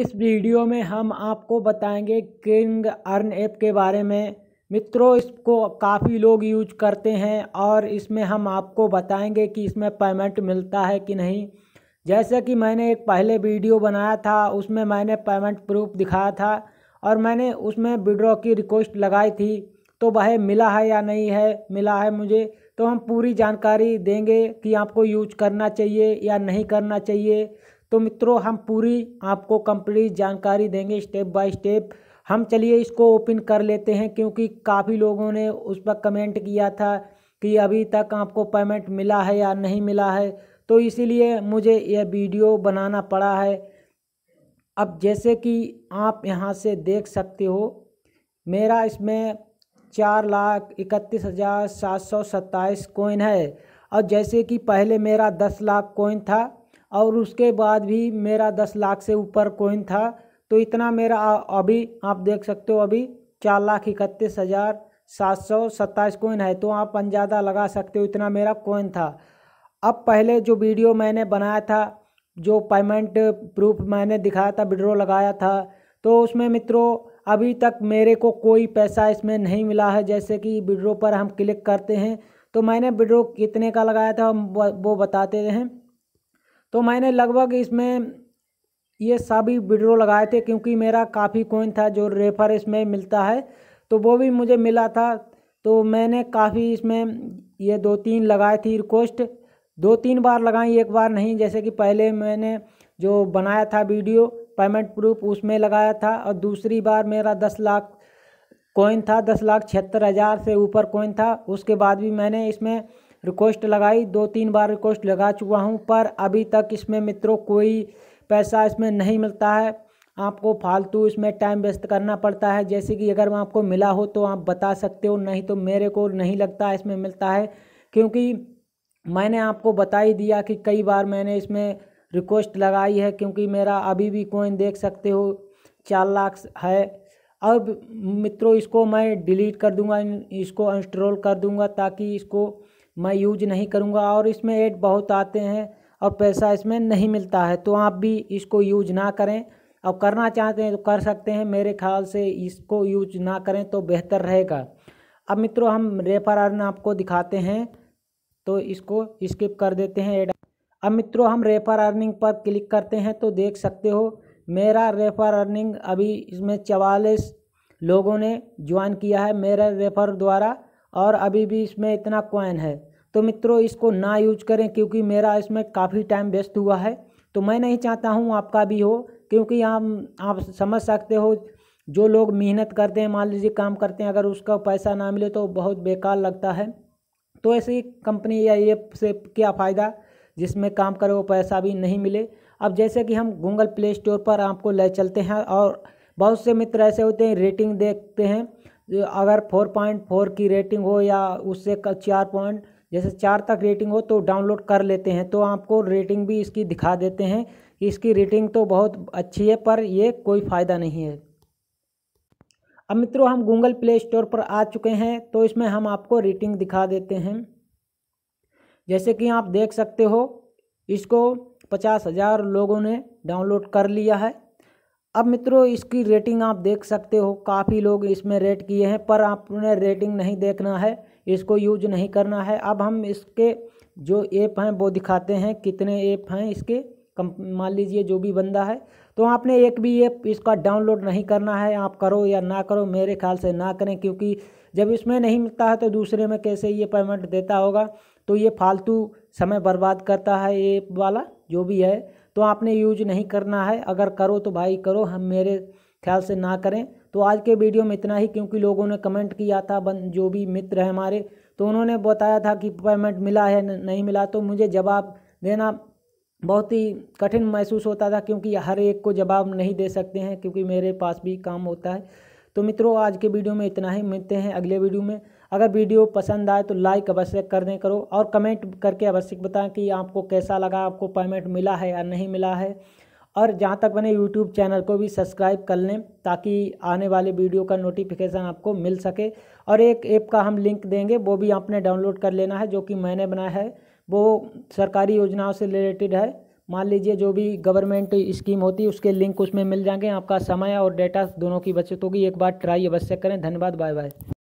इस वीडियो में हम आपको बताएंगे किंग अर्न ऐप के बारे में मित्रों इसको काफ़ी लोग यूज करते हैं और इसमें हम आपको बताएंगे कि इसमें पेमेंट मिलता है कि नहीं जैसे कि मैंने एक पहले वीडियो बनाया था उसमें मैंने पेमेंट प्रूफ दिखाया था और मैंने उसमें विड्रॉ की रिक्वेस्ट लगाई थी तो वह मिला है या नहीं है मिला है मुझे तो हम पूरी जानकारी देंगे कि आपको यूज करना चाहिए या नहीं करना चाहिए तो मित्रों हम पूरी आपको कंप्लीट जानकारी देंगे स्टेप बाय स्टेप हम चलिए इसको ओपन कर लेते हैं क्योंकि काफ़ी लोगों ने उस पर कमेंट किया था कि अभी तक आपको पेमेंट मिला है या नहीं मिला है तो इसीलिए मुझे यह वीडियो बनाना पड़ा है अब जैसे कि आप यहाँ से देख सकते हो मेरा इसमें चार लाख इकतीस हज़ार सात सौ सत्ताईस कोइन है और जैसे कि पहले मेरा दस लाख कोइन था और उसके बाद भी मेरा दस लाख से ऊपर कोइन था तो इतना मेरा अभी आप देख सकते हो अभी चार लाख इकतीस हज़ार सात सौ सत्ताईस कोइन है तो आप अंदाज़ा लगा सकते हो इतना मेरा कोइन था अब पहले जो वीडियो मैंने बनाया था जो पेमेंट प्रूफ मैंने दिखाया था विड्रो लगाया था तो उसमें मित्रों अभी तक मेरे को कोई पैसा इसमें नहीं मिला है जैसे कि विड्रो पर हम क्लिक करते हैं तो मैंने विड्रो कितने का लगाया था वो बताते हैं तो मैंने लगभग इसमें ये सभी विड्रो लगाए थे क्योंकि मेरा काफ़ी कोइन था जो रेफर इसमें मिलता है तो वो भी मुझे मिला था तो मैंने काफ़ी इसमें ये दो तीन लगाए थी रिक्वेस्ट दो तीन बार लगाई एक बार नहीं जैसे कि पहले मैंने जो बनाया था वीडियो पेमेंट प्रूफ उसमें लगाया था और दूसरी बार मेरा दस लाख कोइन था दस लाख छिहत्तर हज़ार से ऊपर कोइन था उसके बाद भी मैंने इसमें रिक्वेस्ट लगाई दो तीन बार रिक्वेस्ट लगा चुका हूँ पर अभी तक इसमें मित्रों कोई पैसा इसमें नहीं मिलता है आपको फालतू इसमें टाइम व्यस्त करना पड़ता है जैसे कि अगर आपको मिला हो तो आप बता सकते हो नहीं तो मेरे को नहीं लगता इसमें मिलता है क्योंकि मैंने आपको बता ही दिया कि कई बार मैंने इसमें रिक्वेस्ट लगाई है क्योंकि मेरा अभी भी कोइन देख सकते हो चार लाख है अब मित्रों इसको मैं डिलीट कर दूंगा इसको इंस्टॉल कर दूंगा ताकि इसको मैं यूज नहीं करूँगा और इसमें एड बहुत आते हैं और पैसा इसमें नहीं मिलता है तो आप भी इसको यूज ना करें और करना चाहते हैं तो कर सकते हैं मेरे ख्याल से इसको यूज ना करें तो बेहतर रहेगा अब मित्रों हम रेफर अर्न आपको दिखाते हैं तो इसको स्किप कर देते हैं एड अब मित्रों हम रेफर अर्निंग पर क्लिक करते हैं तो देख सकते हो मेरा रेफर अर्निंग अभी इसमें चवालीस लोगों ने ज्वाइन किया है मेरा रेफर द्वारा और अभी भी इसमें इतना कॉइन है तो मित्रों इसको ना यूज करें क्योंकि मेरा इसमें काफ़ी टाइम वेस्ट हुआ है तो मैं नहीं चाहता हूँ आपका भी हो क्योंकि आप आप समझ सकते हो जो लोग मेहनत करते हैं मान लीजिए काम करते हैं अगर उसका पैसा ना मिले तो बहुत बेकार लगता है तो ऐसी कंपनी या ये से क्या फ़ायदा जिसमें काम करे वो पैसा भी नहीं मिले अब जैसे कि हम गूगल प्ले स्टोर पर आपको ले चलते हैं और बहुत से मित्र ऐसे होते हैं रेटिंग देखते हैं अगर फोर पॉइंट फोर की रेटिंग हो या उससे चार पॉइंट जैसे चार तक रेटिंग हो तो डाउनलोड कर लेते हैं तो आपको रेटिंग भी इसकी दिखा देते हैं इसकी रेटिंग तो बहुत अच्छी है पर ये कोई फ़ायदा नहीं है अब मित्रों हम गूगल प्ले स्टोर पर आ चुके हैं तो इसमें हम आपको रेटिंग दिखा देते हैं जैसे कि आप देख सकते हो इसको पचास हज़ार लोगों ने डाउनलोड कर लिया है अब मित्रों इसकी रेटिंग आप देख सकते हो काफ़ी लोग इसमें रेट किए हैं पर आपने रेटिंग नहीं देखना है इसको यूज नहीं करना है अब हम इसके जो ऐप हैं वो दिखाते हैं कितने ऐप हैं इसके कम मान लीजिए जो भी बंदा है तो आपने एक भी ऐप इसका डाउनलोड नहीं करना है आप करो या ना करो मेरे ख्याल से ना करें क्योंकि जब इसमें नहीं मिलता है तो दूसरे में कैसे ये पेमेंट देता होगा तो ये फालतू समय बर्बाद करता है ऐप वाला जो भी है तो आपने यूज नहीं करना है अगर करो तो भाई करो हम मेरे ख्याल से ना करें तो आज के वीडियो में इतना ही क्योंकि लोगों ने कमेंट किया था बन जो भी मित्र हैं हमारे तो उन्होंने बताया था कि पेमेंट मिला है नहीं मिला तो मुझे जवाब देना बहुत ही कठिन महसूस होता था क्योंकि हर एक को जवाब नहीं दे सकते हैं क्योंकि मेरे पास भी काम होता है तो मित्रों आज के वीडियो में इतना ही मिलते हैं अगले वीडियो में अगर वीडियो पसंद आए तो लाइक अवश्य कर दें करो और कमेंट करके अवश्य बताएं कि आपको कैसा लगा आपको पेमेंट मिला है या नहीं मिला है और जहाँ तक बने यूट्यूब चैनल को भी सब्सक्राइब कर लें ताकि आने वाले वीडियो का नोटिफिकेशन आपको मिल सके और एक ऐप का हम लिंक देंगे वो भी आपने डाउनलोड कर लेना है जो कि मैंने बनाया है वो सरकारी योजनाओं से रिलेटेड है मान लीजिए जो भी गवर्नमेंट स्कीम होती है उसके लिंक उसमें मिल जाएंगे आपका समय और डेटा दोनों की बचत होगी एक बार ट्राई अवश्य करें धन्यवाद बाय बाय